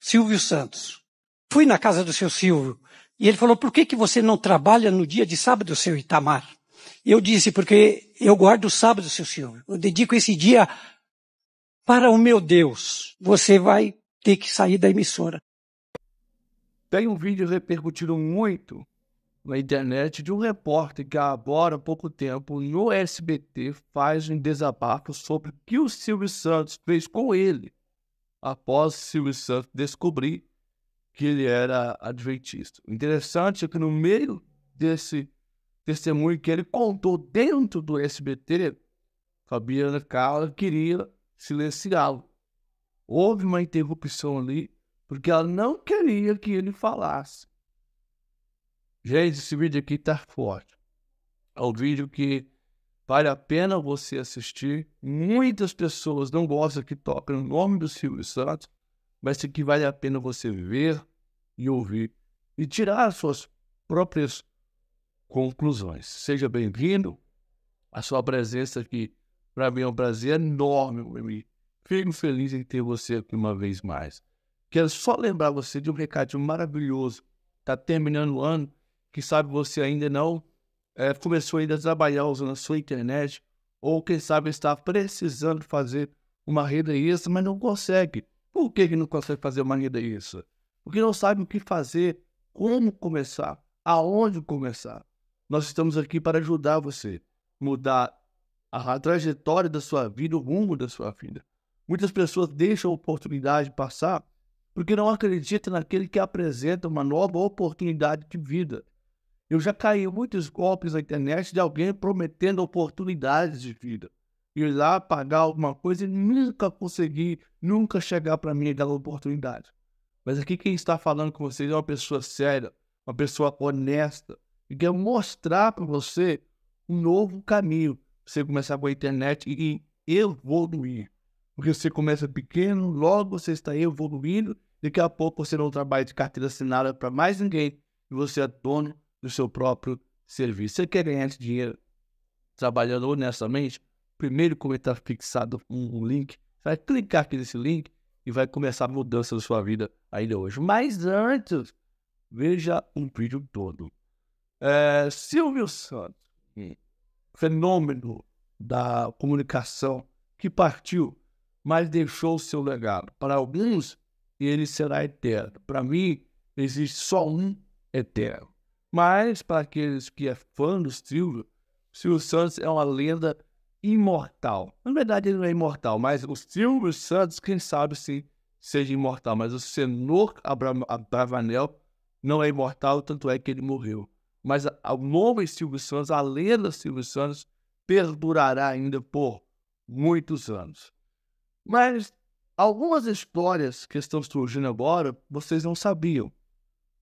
Silvio Santos. Fui na casa do seu Silvio e ele falou, por que, que você não trabalha no dia de sábado, seu Itamar? Eu disse, porque eu guardo o sábado, seu Silvio. Eu dedico esse dia para o meu Deus. Você vai ter que sair da emissora. Tem um vídeo repercutido muito na internet de um repórter que agora há pouco tempo no SBT faz um desabafo sobre o que o Silvio Santos fez com ele após Silvio Santos descobrir que ele era adventista. O interessante é que no meio desse testemunho que ele contou dentro do SBT, Fabiana Carla queria silenciá-lo. Houve uma interrupção ali, porque ela não queria que ele falasse. Gente, esse vídeo aqui tá forte. É o vídeo que Vale a pena você assistir. Muitas pessoas não gostam que toquem o no nome do Silvio Santos, mas que vale a pena você ver e ouvir e tirar suas próprias conclusões. Seja bem-vindo. A sua presença aqui, para mim, é um prazer enorme, meu Fico feliz em ter você aqui uma vez mais. Quero só lembrar você de um recadinho maravilhoso. Está terminando o ano, que sabe você ainda não é, começou ainda a trabalhar usando a sua internet, ou quem sabe está precisando fazer uma renda extra, mas não consegue. Por que, que não consegue fazer uma renda extra? Porque não sabe o que fazer, como começar, aonde começar. Nós estamos aqui para ajudar você mudar a, a trajetória da sua vida, o rumo da sua vida. Muitas pessoas deixam a oportunidade passar porque não acreditam naquele que apresenta uma nova oportunidade de vida. Eu já caí muitos golpes na internet de alguém prometendo oportunidades de vida. Ir lá pagar alguma coisa e nunca conseguir, nunca chegar para mim aquela oportunidade. Mas aqui quem está falando com vocês é uma pessoa séria, uma pessoa honesta, e quer mostrar para você um novo caminho. Você começar com a internet e evoluir. Porque você começa pequeno, logo você está evoluindo, daqui a pouco você não trabalha de carteira assinada para mais ninguém, e você é dono do seu próprio serviço. Você quer ganhar esse dinheiro trabalhando honestamente? Primeiro, como está fixado um, um link, você vai clicar aqui nesse link e vai começar a mudança da sua vida ainda hoje. Mas antes, veja um vídeo todo. É, Silvio Santos, fenômeno da comunicação que partiu, mas deixou seu legado. Para alguns, ele será eterno. Para mim, existe só um eterno. Mas, para aqueles que é fã do Silvio, Silvio Santos é uma lenda imortal. Na verdade, ele não é imortal, mas o Silvio Santos, quem sabe se seja imortal. Mas o Senhor Abravanel não é imortal, tanto é que ele morreu. Mas o nome Silvio Santos, a lenda Silvio Santos, perdurará ainda por muitos anos. Mas algumas histórias que estão surgindo agora, vocês não sabiam.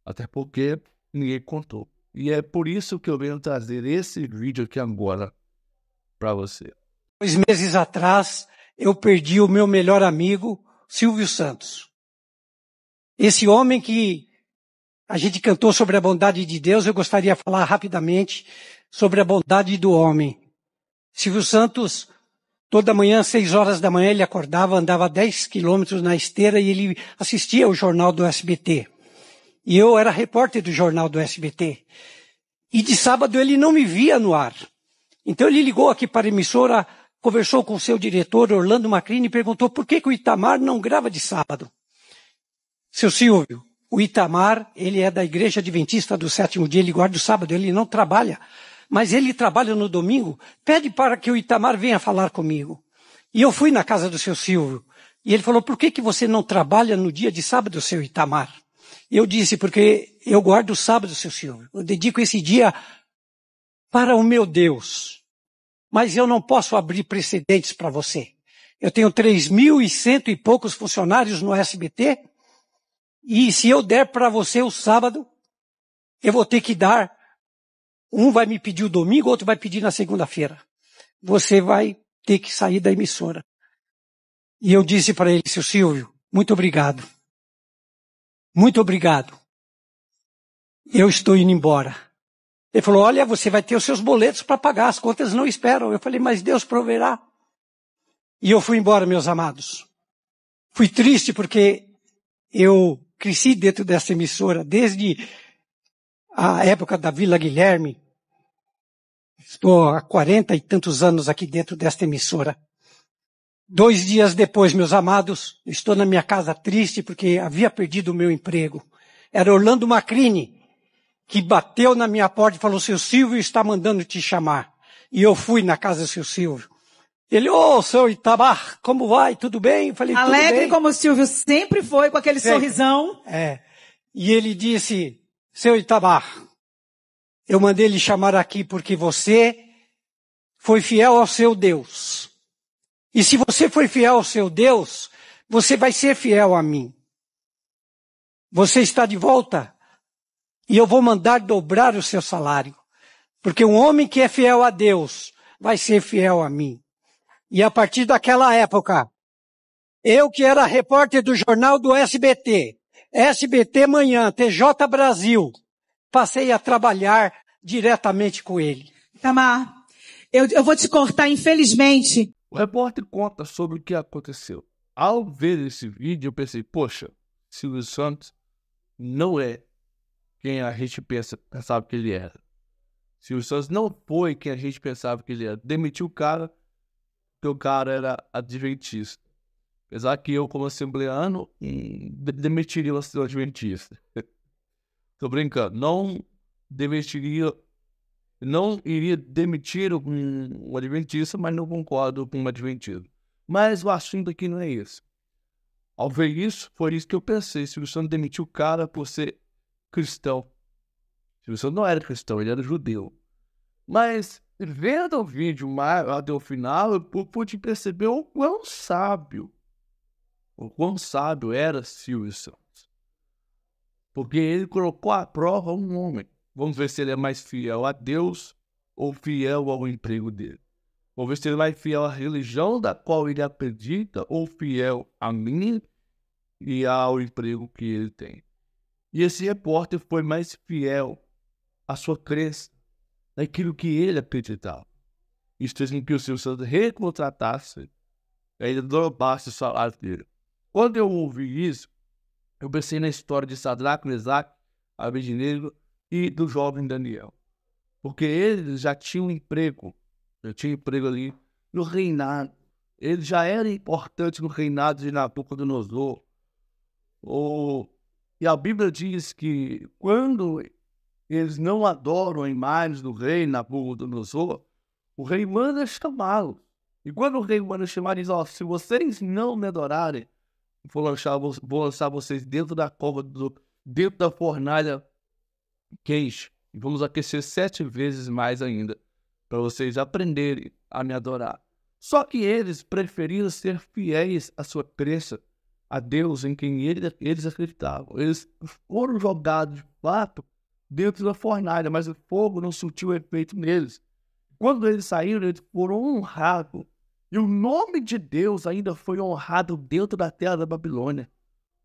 Até porque ninguém contou. E é por isso que eu venho trazer esse vídeo aqui agora para você. Dois meses atrás, eu perdi o meu melhor amigo, Silvio Santos. Esse homem que a gente cantou sobre a bondade de Deus, eu gostaria de falar rapidamente sobre a bondade do homem. Silvio Santos, toda manhã, seis horas da manhã, ele acordava, andava dez quilômetros na esteira e ele assistia o jornal do SBT. E eu era repórter do jornal do SBT. E de sábado ele não me via no ar. Então ele ligou aqui para a emissora, conversou com o seu diretor, Orlando Macrini, e perguntou por que, que o Itamar não grava de sábado. Seu Silvio, o Itamar, ele é da Igreja Adventista do Sétimo Dia, ele guarda o sábado, ele não trabalha. Mas ele trabalha no domingo, pede para que o Itamar venha falar comigo. E eu fui na casa do seu Silvio. E ele falou, por que, que você não trabalha no dia de sábado, seu Itamar? Eu disse, porque eu guardo o sábado, seu Senhor. Eu dedico esse dia para o meu Deus. Mas eu não posso abrir precedentes para você. Eu tenho três mil e cento e poucos funcionários no SBT. E se eu der para você o sábado, eu vou ter que dar. Um vai me pedir o domingo, outro vai pedir na segunda-feira. Você vai ter que sair da emissora. E eu disse para ele, seu Silvio, muito obrigado. Muito obrigado. Eu estou indo embora. Ele falou: Olha, você vai ter os seus boletos para pagar, as contas não esperam. Eu falei: Mas Deus proverá. E eu fui embora, meus amados. Fui triste porque eu cresci dentro dessa emissora desde a época da Vila Guilherme. Estou há quarenta e tantos anos aqui dentro desta emissora. Dois dias depois, meus amados, estou na minha casa triste porque havia perdido o meu emprego. Era Orlando Macrini que bateu na minha porta e falou, seu Silvio está mandando te chamar. E eu fui na casa do seu Silvio. Ele, ô, oh, seu Itabar, como vai? Tudo bem? Eu falei, Alegre tudo bem. como o Silvio sempre foi, com aquele sempre. sorrisão. É. E ele disse, seu Itabar, eu mandei lhe chamar aqui porque você foi fiel ao seu Deus e se você foi fiel ao seu Deus, você vai ser fiel a mim. Você está de volta e eu vou mandar dobrar o seu salário. Porque um homem que é fiel a Deus vai ser fiel a mim. E a partir daquela época, eu que era repórter do jornal do SBT, SBT Manhã, TJ Brasil, passei a trabalhar diretamente com ele. Tamar, eu, eu vou te cortar, infelizmente, o repórter conta sobre o que aconteceu. Ao ver esse vídeo, eu pensei, poxa, Silvio Santos não é quem a gente pensa, pensava que ele era. Silvio Santos não foi quem a gente pensava que ele era. Demitiu o cara, porque o cara era adventista. Apesar que eu, como assembleano, hum, demitiria o adventista. Tô brincando. Não demitiria não iria demitir um, um adventista, mas não concordo com um adventista. Mas o assunto aqui não é esse. Ao ver isso, foi isso que eu pensei. Silvio Santos demitiu o cara por ser cristão. Silvio Santos não era cristão, ele era judeu. Mas, vendo o vídeo mais, até o final, eu pude perceber o quão sábio, o quão sábio era Silvio Santos. Porque ele colocou à prova um homem Vamos ver se ele é mais fiel a Deus ou fiel ao emprego dele. Vamos ver se ele é mais fiel à religião da qual ele acredita ou fiel a mim e ao emprego que ele tem. E esse repórter foi mais fiel à sua crença, naquilo que ele acreditava. Isso fez com que o seu Santo recontratasse, ainda dobrasse o salário dele. Quando eu ouvi isso, eu pensei na história de Sadraco, Mesaque, Abednego e do jovem Daniel. Porque ele já tinha um emprego, já tinha um emprego ali no reinado. Ele já era importante no reinado de Nabucodonosor. O... E a Bíblia diz que quando eles não adoram a imagem do rei Nabucodonosor, o rei manda chamá-los. E quando o rei manda chamar, diz: oh, se vocês não me adorarem, vou lançar, vou lançar vocês dentro da cova, do, dentro da fornalha queixo e vamos aquecer sete vezes mais ainda, para vocês aprenderem a me adorar. Só que eles preferiram ser fiéis à sua crença, a Deus em quem ele, eles acreditavam. Eles foram jogados de fato dentro da fornalha, mas o fogo não surtiu efeito neles. Quando eles saíram, eles foram honrados. E o nome de Deus ainda foi honrado dentro da terra da Babilônia.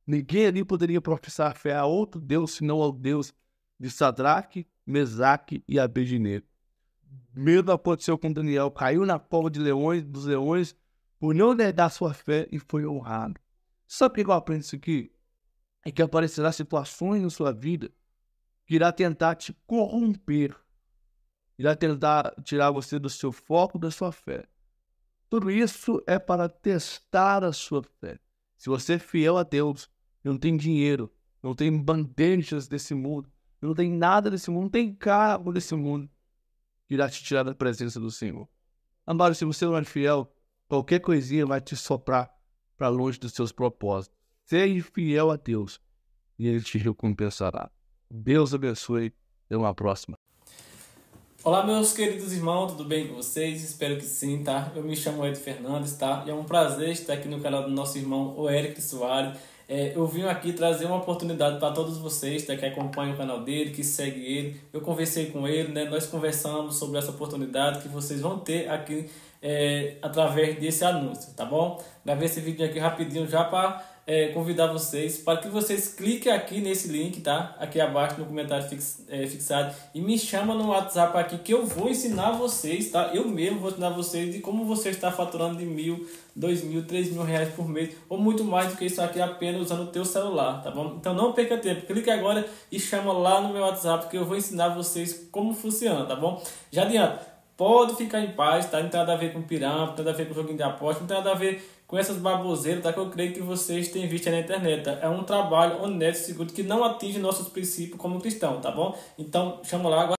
Ninguém ali poderia professar fé a outro Deus senão ao Deus de Sadraque, Mesaque e Abednego. Medo aconteceu com Daniel, caiu na cova de leões, dos leões, por não negar sua fé e foi honrado. Sabe o que eu aprendo isso aqui? É que aparecerá situações na sua vida que irá tentar te corromper, irá tentar tirar você do seu foco, da sua fé. Tudo isso é para testar a sua fé. Se você é fiel a Deus, não tem dinheiro, não tem bandejas desse mundo, não tem nada desse mundo, não tem cargo desse mundo que irá te tirar da presença do Senhor. Amado, se você não é fiel, qualquer coisinha vai te soprar para longe dos seus propósitos. Seja fiel a Deus e Ele te recompensará. Deus abençoe. Até uma próxima. Olá, meus queridos irmãos, tudo bem com vocês? Espero que sim, tá? Eu me chamo Ed Fernandes, tá? E é um prazer estar aqui no canal do nosso irmão, o Eric Soares é, eu vim aqui trazer uma oportunidade para todos vocês né, que acompanham o canal dele, que seguem ele. Eu conversei com ele, né, nós conversamos sobre essa oportunidade que vocês vão ter aqui é, através desse anúncio, tá bom? Gravei esse vídeo aqui rapidinho já para é, convidar vocês para que vocês cliquem aqui nesse link, tá? Aqui abaixo no comentário fix, é, fixado e me chama no WhatsApp aqui que eu vou ensinar vocês, tá? Eu mesmo vou ensinar vocês de como você está faturando de mil, dois mil, três mil reais por mês ou muito mais do que isso aqui apenas usando o teu celular, tá bom? Então não perca tempo, clique agora e chama lá no meu WhatsApp que eu vou ensinar vocês como funciona, tá bom? Já adianta, pode ficar em paz, tá? Não tem nada a ver com pirâmide, não tem nada a ver com joguinho de aposta, não tem nada a ver com essas baboseiras tá, que eu creio que vocês têm visto aí na internet. Tá? É um trabalho honesto, seguro, que não atinge nossos princípios como cristão, tá bom? Então, chama lá.